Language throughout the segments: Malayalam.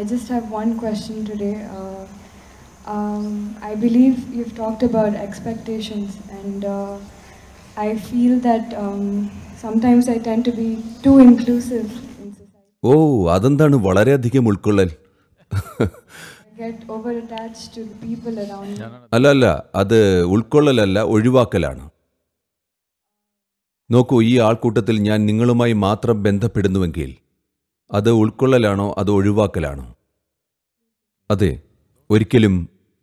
I just have one question today. Uh, um, I believe you've talked about expectations, and uh, I feel that um, sometimes I tend to be too inclusive in society. Oh, അതെന്താണ് വളരെയധികം ഉൾക്കൊള്ളൽ അല്ല അല്ല അത് ഉൾക്കൊള്ളലല്ല ഒഴിവാക്കലാണ് നോക്കൂ ഈ ആൾക്കൂട്ടത്തിൽ ഞാൻ നിങ്ങളുമായി മാത്രം ബന്ധപ്പെടുന്നുവെങ്കിൽ അത് ഉൾക്കൊള്ളലാണോ അത് ഒഴിവാക്കലാണോ അതെ ഒരിക്കലും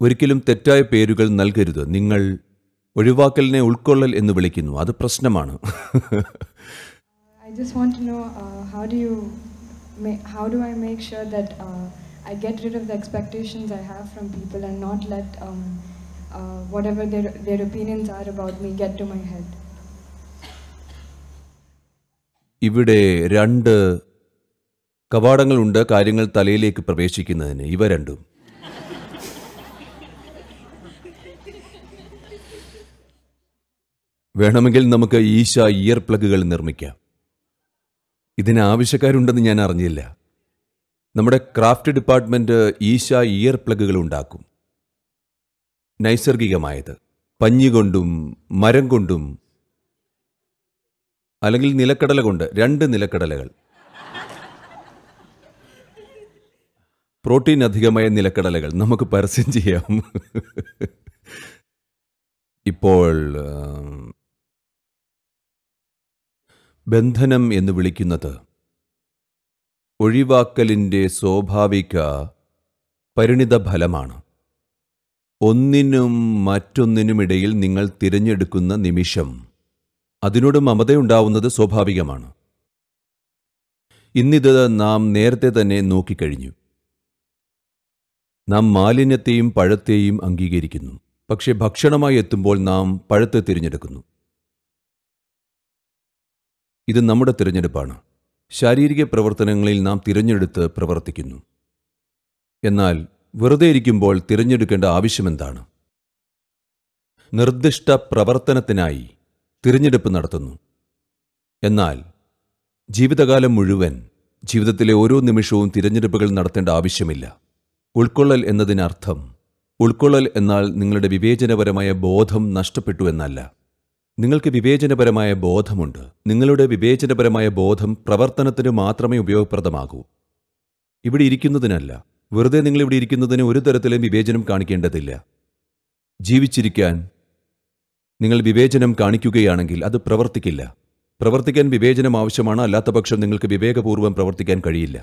ഒരിക്കലും തെറ്റായ പേരുകൾ നൽകരുത് നിങ്ങൾ ഒഴിവാക്കലിനെ ഉൾക്കൊള്ളൽ എന്ന് വിളിക്കുന്നു അത് പ്രശ്നമാണ് I I get rid of the expectations I have from people and not let whatever their, their opinions are about me get to my head. ഇവിടെ രണ്ട് കവാടങ്ങളുണ്ട് കാര്യങ്ങൾ തലയിലേക്ക് പ്രവേശിക്കുന്നതിന് ഇവ രണ്ടും വേണമെങ്കിൽ നമുക്ക് ഈശ ഇയർ പ്ലഗുകൾ നിർമ്മിക്കാം ഇതിന് ആവശ്യക്കാരുണ്ടെന്ന് ഞാൻ അറിഞ്ഞില്ല നമ്മുടെ ക്രാഫ്റ്റ് ഡിപ്പാർട്ട്മെന്റ് ഈശ ഇയർ പ്ലഗുകൾ ഉണ്ടാക്കും നൈസർഗികമായത് പഞ്ഞി കൊണ്ടും മരം കൊണ്ടും അല്ലെങ്കിൽ നിലക്കടല കൊണ്ട് രണ്ട് നിലക്കടലകൾ പ്രോട്ടീൻ അധികമായ നിലക്കടലകൾ നമുക്ക് പരസ്യം ചെയ്യാം ഇപ്പോൾ ബന്ധനം എന്ന് വിളിക്കുന്നത് ഒഴിവാക്കലിൻ്റെ സ്വാഭാവിക പരിണിത ഫലമാണ് ഒന്നിനും മറ്റൊന്നിനുമിടയിൽ നിങ്ങൾ തിരഞ്ഞെടുക്കുന്ന നിമിഷം അതിനോട് മമതയുണ്ടാവുന്നത് സ്വാഭാവികമാണ് ഇന്നിത് നാം നേരത്തെ തന്നെ നോക്കിക്കഴിഞ്ഞു നാം മാലിന്യത്തെയും പഴത്തെയും അംഗീകരിക്കുന്നു പക്ഷെ ഭക്ഷണമായി എത്തുമ്പോൾ നാം പഴത്തെ തിരഞ്ഞെടുക്കുന്നു ഇത് നമ്മുടെ തിരഞ്ഞെടുപ്പാണ് ശാരീരിക പ്രവർത്തനങ്ങളിൽ നാം തിരഞ്ഞെടുത്ത് പ്രവർത്തിക്കുന്നു എന്നാൽ വെറുതെ ഇരിക്കുമ്പോൾ തിരഞ്ഞെടുക്കേണ്ട ആവശ്യമെന്താണ് നിർദ്ദിഷ്ട പ്രവർത്തനത്തിനായി തിരഞ്ഞെടുപ്പ് നടത്തുന്നു എന്നാൽ ജീവിതകാലം മുഴുവൻ ജീവിതത്തിലെ ഓരോ നിമിഷവും തിരഞ്ഞെടുപ്പുകൾ നടത്തേണ്ട ആവശ്യമില്ല ഉൾക്കൊള്ളൽ എന്നതിനർത്ഥം ഉൾക്കൊള്ളൽ എന്നാൽ നിങ്ങളുടെ വിവേചനപരമായ ബോധം നഷ്ടപ്പെട്ടു എന്നല്ല നിങ്ങൾക്ക് വിവേചനപരമായ ബോധമുണ്ട് നിങ്ങളുടെ വിവേചനപരമായ ബോധം പ്രവർത്തനത്തിന് മാത്രമേ ഉപയോഗപ്രദമാകൂ ഇവിടെ ഇരിക്കുന്നതിനല്ല വെറുതെ നിങ്ങൾ ഇവിടെ ഇരിക്കുന്നതിന് ഒരു തരത്തിലും വിവേചനം കാണിക്കേണ്ടതില്ല ജീവിച്ചിരിക്കാൻ നിങ്ങൾ വിവേചനം കാണിക്കുകയാണെങ്കിൽ അത് പ്രവർത്തിക്കില്ല പ്രവർത്തിക്കാൻ വിവേചനം ആവശ്യമാണ് അല്ലാത്തപക്ഷം നിങ്ങൾക്ക് വിവേകപൂർവ്വം പ്രവർത്തിക്കാൻ കഴിയില്ല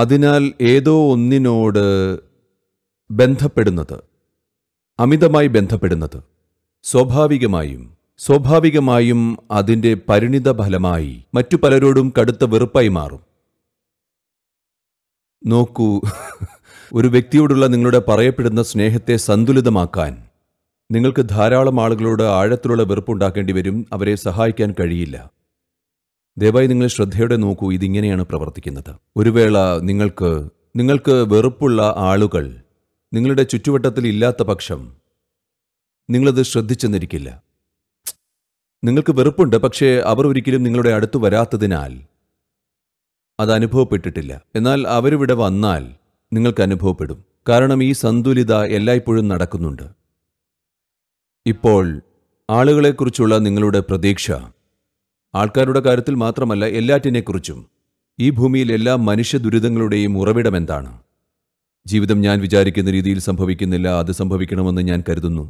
അതിനാൽ ഏതോ ഒന്നിനോട് ബന്ധപ്പെടുന്നത് അമിതമായി ബന്ധപ്പെടുന്നത് സ്വാഭാവികമായും സ്വാഭാവികമായും അതിൻ്റെ പരിണിത ഫലമായി മറ്റു പലരോടും കടുത്ത വെറുപ്പായി മാറും നോക്കൂ ഒരു വ്യക്തിയോടുള്ള നിങ്ങളുടെ പറയപ്പെടുന്ന സ്നേഹത്തെ സന്തുലിതമാക്കാൻ നിങ്ങൾക്ക് ധാരാളം ആളുകളോട് ആഴത്തിലുള്ള വെറുപ്പുണ്ടാക്കേണ്ടി വരും അവരെ സഹായിക്കാൻ കഴിയില്ല ദയവായി നിങ്ങൾ ശ്രദ്ധയോടെ നോക്കൂ ഇതിങ്ങനെയാണ് പ്രവർത്തിക്കുന്നത് ഒരു വേള നിങ്ങൾക്ക് നിങ്ങൾക്ക് വെറുപ്പുള്ള ആളുകൾ നിങ്ങളുടെ ചുറ്റുവട്ടത്തിൽ ഇല്ലാത്ത പക്ഷം നിങ്ങളത് ശ്രദ്ധിച്ചെന്നിരിക്കില്ല നിങ്ങൾക്ക് വെറുപ്പുണ്ട് പക്ഷേ അവർ ഒരിക്കലും നിങ്ങളുടെ അടുത്ത് വരാത്തതിനാൽ അത് അനുഭവപ്പെട്ടിട്ടില്ല എന്നാൽ അവരിവിടെ വന്നാൽ നിങ്ങൾക്ക് അനുഭവപ്പെടും കാരണം ഈ സന്തുലിത എല്ലായ്പ്പോഴും നടക്കുന്നുണ്ട് ഇപ്പോൾ ആളുകളെക്കുറിച്ചുള്ള നിങ്ങളുടെ പ്രതീക്ഷ ആൾക്കാരുടെ കാര്യത്തിൽ മാത്രമല്ല എല്ലാറ്റിനെക്കുറിച്ചും ഈ ഭൂമിയിൽ എല്ലാ മനുഷ്യ ദുരിതങ്ങളുടെയും ഉറവിടം എന്താണ് ജീവിതം ഞാൻ വിചാരിക്കുന്ന രീതിയിൽ സംഭവിക്കുന്നില്ല അത് സംഭവിക്കണമെന്ന് ഞാൻ കരുതുന്നു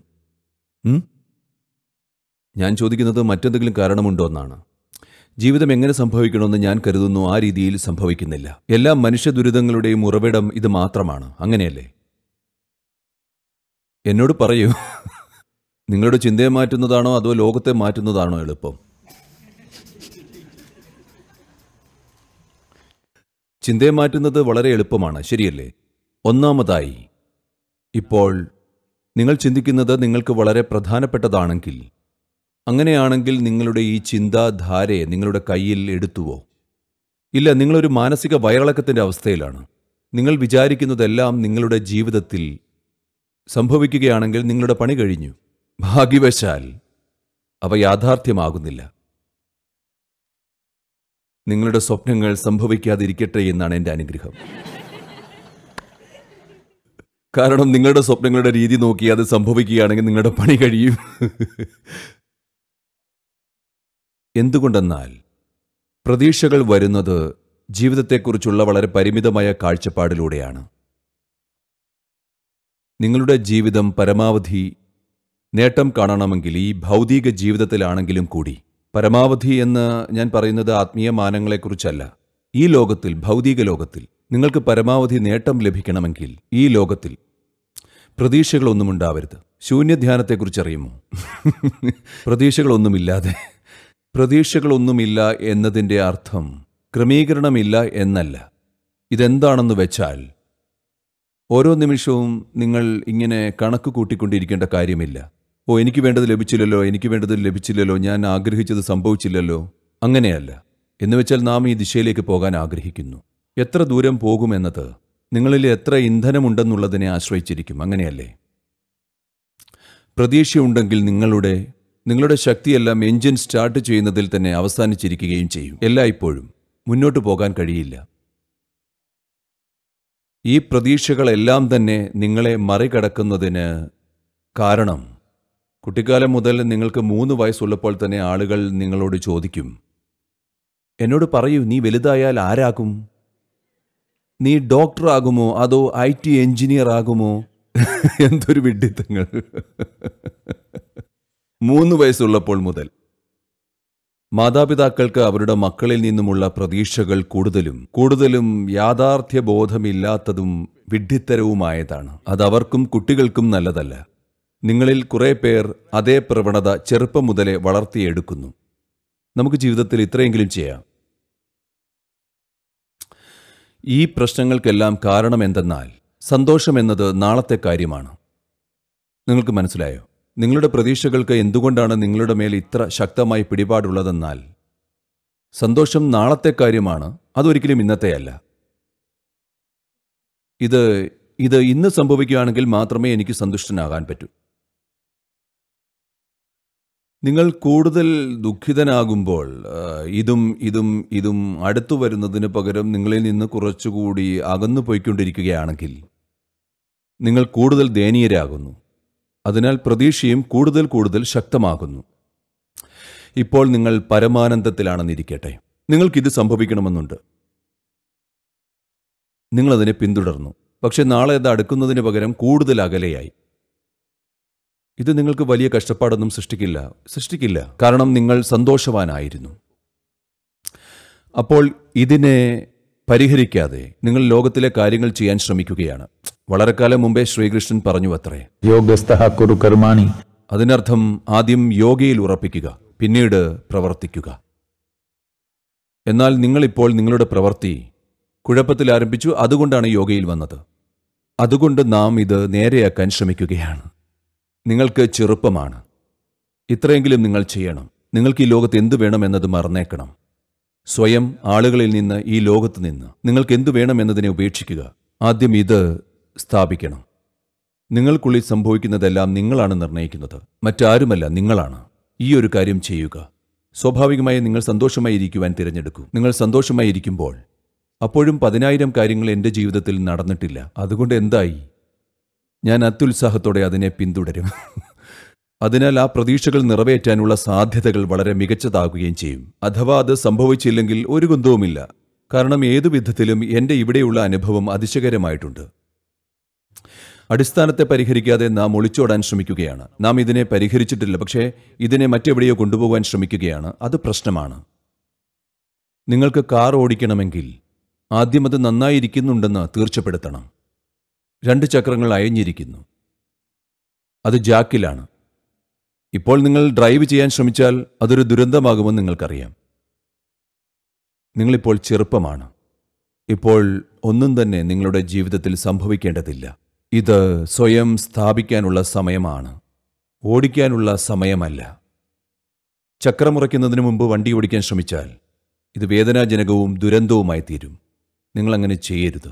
ഞാൻ ചോദിക്കുന്നത് മറ്റെന്തെങ്കിലും കാരണമുണ്ടോ എന്നാണ് ജീവിതം എങ്ങനെ സംഭവിക്കണമെന്ന് ഞാൻ കരുതുന്നു ആ രീതിയിൽ സംഭവിക്കുന്നില്ല എല്ലാ മനുഷ്യ ദുരിതങ്ങളുടെയും ഉറവിടം ഇത് മാത്രമാണ് അങ്ങനെയല്ലേ എന്നോട് പറയൂ നിങ്ങളുടെ ചിന്തയെ മാറ്റുന്നതാണോ അതോ ലോകത്തെ മാറ്റുന്നതാണോ എളുപ്പം ചിന്തയെ മാറ്റുന്നത് വളരെ എളുപ്പമാണ് ശരിയല്ലേ ഒന്നാമതായി ഇപ്പോൾ നിങ്ങൾ ചിന്തിക്കുന്നത് നിങ്ങൾക്ക് വളരെ പ്രധാനപ്പെട്ടതാണെങ്കിൽ അങ്ങനെയാണെങ്കിൽ നിങ്ങളുടെ ഈ ചിന്താധാരയെ നിങ്ങളുടെ കയ്യിൽ എടുത്തുവോ ഇല്ല നിങ്ങളൊരു മാനസിക വയറിളക്കത്തിൻ്റെ അവസ്ഥയിലാണ് നിങ്ങൾ വിചാരിക്കുന്നതെല്ലാം നിങ്ങളുടെ ജീവിതത്തിൽ സംഭവിക്കുകയാണെങ്കിൽ നിങ്ങളുടെ പണി കഴിഞ്ഞു ഭാഗ്യവശാൽ അവ യാഥാർത്ഥ്യമാകുന്നില്ല നിങ്ങളുടെ സ്വപ്നങ്ങൾ സംഭവിക്കാതിരിക്കട്ടെ എന്നാണ് എൻ്റെ അനുഗ്രഹം കാരണം നിങ്ങളുടെ സ്വപ്നങ്ങളുടെ രീതി നോക്കി അത് സംഭവിക്കുകയാണെങ്കിൽ നിങ്ങളുടെ പണി കഴിയും എന്തുകൊണ്ടെന്നാൽ പ്രതീക്ഷകൾ വരുന്നത് ജീവിതത്തെക്കുറിച്ചുള്ള വളരെ പരിമിതമായ കാഴ്ചപ്പാടിലൂടെയാണ് നിങ്ങളുടെ ജീവിതം പരമാവധി നേട്ടം കാണണമെങ്കിൽ ഈ ഭൗതിക ജീവിതത്തിലാണെങ്കിലും കൂടി പരമാവധി എന്ന് ഞാൻ പറയുന്നത് ആത്മീയ മാനങ്ങളെക്കുറിച്ചല്ല ഈ ലോകത്തിൽ ഭൗതിക ലോകത്തിൽ നിങ്ങൾക്ക് പരമാവധി നേട്ടം ലഭിക്കണമെങ്കിൽ ഈ ലോകത്തിൽ പ്രതീക്ഷകളൊന്നും ഉണ്ടാവരുത് അറിയുമോ പ്രതീക്ഷകളൊന്നുമില്ലാതെ പ്രതീക്ഷകളൊന്നുമില്ല എന്നതിൻ്റെ അർത്ഥം ക്രമീകരണമില്ല എന്നല്ല ഇതെന്താണെന്ന് വെച്ചാൽ ഓരോ നിമിഷവും നിങ്ങൾ ഇങ്ങനെ കണക്ക് കൂട്ടിക്കൊണ്ടിരിക്കേണ്ട കാര്യമില്ല ഓ എനിക്ക് വേണ്ടത് ലഭിച്ചില്ലല്ലോ എനിക്ക് വേണ്ടത് ലഭിച്ചില്ലല്ലോ ഞാൻ ആഗ്രഹിച്ചത് സംഭവിച്ചില്ലല്ലോ അങ്ങനെയല്ല എന്നുവെച്ചാൽ നാം ഈ ദിശയിലേക്ക് പോകാൻ ആഗ്രഹിക്കുന്നു എത്ര ദൂരം പോകുമെന്നത് നിങ്ങളിൽ എത്ര ഇന്ധനമുണ്ടെന്നുള്ളതിനെ ആശ്രയിച്ചിരിക്കും അങ്ങനെയല്ലേ പ്രതീക്ഷയുണ്ടെങ്കിൽ നിങ്ങളുടെ നിങ്ങളുടെ ശക്തിയെല്ലാം എഞ്ചിൻ സ്റ്റാർട്ട് ചെയ്യുന്നതിൽ തന്നെ അവസാനിച്ചിരിക്കുകയും ചെയ്യും എല്ലായ്പ്പോഴും മുന്നോട്ട് പോകാൻ കഴിയില്ല ഈ പ്രതീക്ഷകളെല്ലാം തന്നെ നിങ്ങളെ മറികടക്കുന്നതിന് കാരണം കുട്ടിക്കാലം മുതൽ നിങ്ങൾക്ക് മൂന്ന് വയസ്സുള്ളപ്പോൾ തന്നെ ആളുകൾ നിങ്ങളോട് ചോദിക്കും എന്നോട് പറയൂ നീ വലുതായാൽ ആരാകും നീ ഡോക്ടർ ആകുമോ അതോ ഐ ടി എഞ്ചിനീയർ ആകുമോ എന്തൊരു വിഡിത്തങ്ങൾ മൂന്ന് വയസ്സുള്ളപ്പോൾ മുതൽ മാതാപിതാക്കൾക്ക് അവരുടെ മക്കളിൽ നിന്നുമുള്ള പ്രതീക്ഷകൾ കൂടുതലും കൂടുതലും യാഥാർത്ഥ്യബോധമില്ലാത്തതും വിഡ്ഢിത്തരവുമായതാണ് അതവർക്കും കുട്ടികൾക്കും നല്ലതല്ല നിങ്ങളിൽ കുറേ പേർ അതേ പ്രവണത ചെറുപ്പം മുതലേ വളർത്തിയെടുക്കുന്നു നമുക്ക് ജീവിതത്തിൽ ഇത്രയെങ്കിലും ചെയ്യാം ഈ പ്രശ്നങ്ങൾക്കെല്ലാം കാരണം എന്തെന്നാൽ സന്തോഷം എന്നത് നാളത്തെ കാര്യമാണ് നിങ്ങൾക്ക് മനസ്സിലായോ നിങ്ങളുടെ പ്രതീക്ഷകൾക്ക് എന്തുകൊണ്ടാണ് നിങ്ങളുടെ മേൽ ഇത്ര ശക്തമായി പിടിപാടുള്ളതെന്നാൽ സന്തോഷം നാളത്തെ കാര്യമാണ് അതൊരിക്കലും ഇന്നത്തെയല്ല ഇത് ഇത് ഇന്ന് സംഭവിക്കുകയാണെങ്കിൽ മാത്രമേ എനിക്ക് സന്തുഷ്ടനാകാൻ പറ്റൂ നിങ്ങൾ കൂടുതൽ ദുഃഖിതനാകുമ്പോൾ ഇതും ഇതും ഇതും അടുത്തു വരുന്നതിന് പകരം നിങ്ങളിൽ നിന്ന് കുറച്ചുകൂടി അകന്നു പോയിക്കൊണ്ടിരിക്കുകയാണെങ്കിൽ നിങ്ങൾ കൂടുതൽ ദയനീയരാകുന്നു അതിനാൽ പ്രതീക്ഷയും കൂടുതൽ കൂടുതൽ ശക്തമാകുന്നു ഇപ്പോൾ നിങ്ങൾ പരമാനന്ദത്തിലാണെന്നിരിക്കട്ടെ നിങ്ങൾക്കിത് സംഭവിക്കണമെന്നുണ്ട് നിങ്ങളതിനെ പിന്തുടർന്നു പക്ഷെ നാളെ അത് അടുക്കുന്നതിന് പകരം കൂടുതൽ അകലെയായി ഇത് നിങ്ങൾക്ക് വലിയ കഷ്ടപ്പാടൊന്നും സൃഷ്ടിക്കില്ല സൃഷ്ടിക്കില്ല കാരണം നിങ്ങൾ സന്തോഷവാനായിരുന്നു അപ്പോൾ ഇതിനെ പരിഹരിക്കാതെ നിങ്ങൾ ലോകത്തിലെ കാര്യങ്ങൾ ചെയ്യാൻ ശ്രമിക്കുകയാണ് വളരെ കാലം മുമ്പേ ശ്രീകൃഷ്ണൻ പറഞ്ഞു അത്രേ യോഗസ്ഥർമാണി കർമാണി അതിനർത്ഥം ആദ്യം യോഗയിൽ ഉറപ്പിക്കുക പിന്നീട് പ്രവർത്തിക്കുക എന്നാൽ നിങ്ങളിപ്പോൾ നിങ്ങളുടെ പ്രവൃത്തി കുഴപ്പത്തിൽ ആരംഭിച്ചു അതുകൊണ്ടാണ് യോഗയിൽ വന്നത് അതുകൊണ്ട് നാം ഇത് നേരെയാക്കാൻ ശ്രമിക്കുകയാണ് നിങ്ങൾക്ക് ചെറുപ്പമാണ് ഇത്രയെങ്കിലും നിങ്ങൾ ചെയ്യണം നിങ്ങൾക്ക് ഈ ലോകത്ത് എന്തു വേണമെന്നത് മറന്നേക്കണം സ്വയം ആളുകളിൽ നിന്ന് ഈ ലോകത്ത് നിന്ന് നിങ്ങൾക്ക് എന്തു വേണമെന്നതിനെ ഉപേക്ഷിക്കുക ആദ്യം ഇത് സ്ഥാപിക്കണം നിങ്ങൾക്കുള്ളിൽ സംഭവിക്കുന്നതെല്ലാം നിങ്ങളാണ് നിർണ്ണയിക്കുന്നത് മറ്റാരുമല്ല നിങ്ങളാണ് ഈ ഒരു കാര്യം ചെയ്യുക സ്വാഭാവികമായി നിങ്ങൾ സന്തോഷമായി ഇരിക്കുവാൻ തിരഞ്ഞെടുക്കും നിങ്ങൾ സന്തോഷമായി ഇരിക്കുമ്പോൾ അപ്പോഴും പതിനായിരം കാര്യങ്ങൾ എൻ്റെ ജീവിതത്തിൽ നടന്നിട്ടില്ല അതുകൊണ്ട് എന്തായി ഞാൻ അത്യുത്സാഹത്തോടെ അതിനെ പിന്തുടരും അതിനാൽ ആ പ്രതീക്ഷകൾ നിറവേറ്റാനുള്ള സാധ്യതകൾ വളരെ മികച്ചതാകുകയും ചെയ്യും അഥവാ അത് സംഭവിച്ചില്ലെങ്കിൽ ഒരു കുന്തവുമില്ല കാരണം ഏതു വിധത്തിലും എൻ്റെ ഇവിടെയുള്ള അനുഭവം അതിശയകരമായിട്ടുണ്ട് അടിസ്ഥാനത്തെ പരിഹരിക്കാതെ നാം ഒളിച്ചോടാൻ ശ്രമിക്കുകയാണ് നാം ഇതിനെ പരിഹരിച്ചിട്ടില്ല പക്ഷേ ഇതിനെ മറ്റെവിടെയോ കൊണ്ടുപോകാൻ ശ്രമിക്കുകയാണ് അത് പ്രശ്നമാണ് നിങ്ങൾക്ക് കാർ ഓടിക്കണമെങ്കിൽ ആദ്യം അത് നന്നായിരിക്കുന്നുണ്ടെന്ന് തീർച്ചപ്പെടുത്തണം രണ്ട് ചക്രങ്ങൾ അയഞ്ഞിരിക്കുന്നു അത് ജാക്കിലാണ് ഇപ്പോൾ നിങ്ങൾ ഡ്രൈവ് ചെയ്യാൻ ശ്രമിച്ചാൽ അതൊരു ദുരന്തമാകുമെന്ന് നിങ്ങൾക്കറിയാം നിങ്ങളിപ്പോൾ ചെറുപ്പമാണ് ഇപ്പോൾ ഒന്നും തന്നെ നിങ്ങളുടെ ജീവിതത്തിൽ സംഭവിക്കേണ്ടതില്ല ഇത് സ്വയം സ്ഥാപിക്കാനുള്ള സമയമാണ് ഓടിക്കാനുള്ള സമയമല്ല ചക്രമുറയ്ക്കുന്നതിന് മുമ്പ് വണ്ടി ഓടിക്കാൻ ശ്രമിച്ചാൽ ഇത് വേദനാജനകവും ദുരന്തവുമായി തീരും നിങ്ങളങ്ങനെ ചെയ്യരുത്